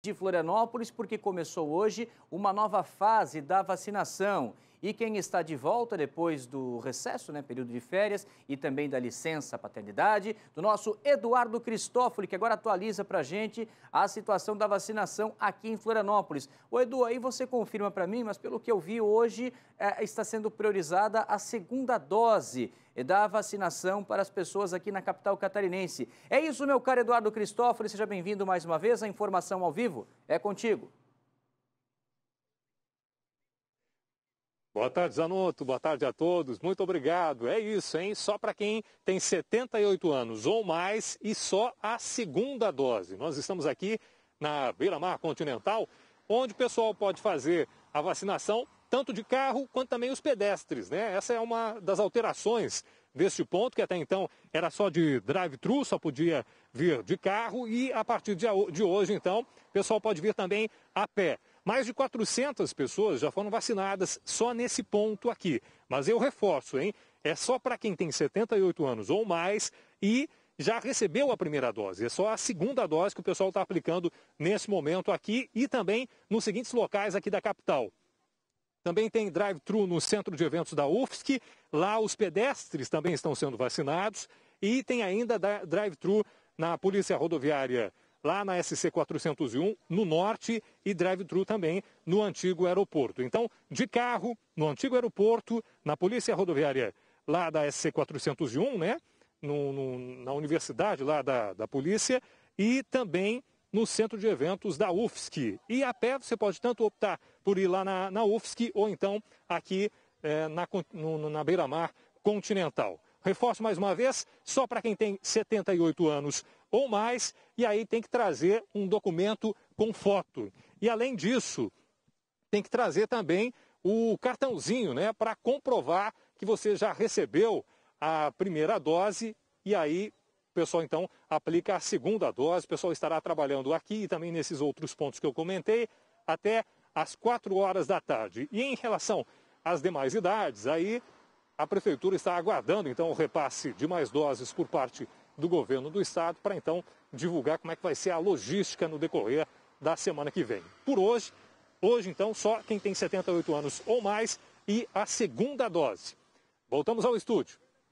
de Florianópolis, porque começou hoje uma nova fase da vacinação. E quem está de volta depois do recesso, né, período de férias e também da licença paternidade, do nosso Eduardo Cristófoli, que agora atualiza para a gente a situação da vacinação aqui em Florianópolis. O Edu, aí você confirma para mim, mas pelo que eu vi hoje, é, está sendo priorizada a segunda dose da vacinação para as pessoas aqui na capital catarinense. É isso, meu caro Eduardo Cristófoli, seja bem-vindo mais uma vez à Informação ao Vivo. É contigo. Boa tarde, Zanotto. Boa tarde a todos. Muito obrigado. É isso, hein? Só para quem tem 78 anos ou mais e só a segunda dose. Nós estamos aqui na Beira-Mar Continental, onde o pessoal pode fazer a vacinação tanto de carro quanto também os pedestres, né? Essa é uma das alterações deste ponto, que até então era só de drive-thru, só podia vir de carro, e a partir de hoje, então, o pessoal pode vir também a pé. Mais de 400 pessoas já foram vacinadas só nesse ponto aqui. Mas eu reforço, hein? É só para quem tem 78 anos ou mais e já recebeu a primeira dose. É só a segunda dose que o pessoal está aplicando nesse momento aqui e também nos seguintes locais aqui da capital. Também tem drive-thru no centro de eventos da UFSC. Lá os pedestres também estão sendo vacinados. E tem ainda drive-thru na Polícia Rodoviária lá na SC 401, no norte, e drive-thru também no antigo aeroporto. Então, de carro, no antigo aeroporto, na Polícia Rodoviária lá da SC 401, né? No, no, na universidade lá da, da polícia e também no centro de eventos da UFSC. E a pé você pode tanto optar por ir lá na, na UFSC ou então aqui é, na, na beira-mar continental. Reforço mais uma vez, só para quem tem 78 anos ou mais, e aí tem que trazer um documento com foto. E além disso, tem que trazer também o cartãozinho, né, para comprovar que você já recebeu a primeira dose e aí o pessoal então aplica a segunda dose. O pessoal estará trabalhando aqui e também nesses outros pontos que eu comentei até às 4 horas da tarde. E em relação às demais idades, aí a Prefeitura está aguardando, então, o repasse de mais doses por parte do governo do estado para então divulgar como é que vai ser a logística no decorrer da semana que vem. Por hoje, hoje então, só quem tem 78 anos ou mais e a segunda dose. Voltamos ao estúdio.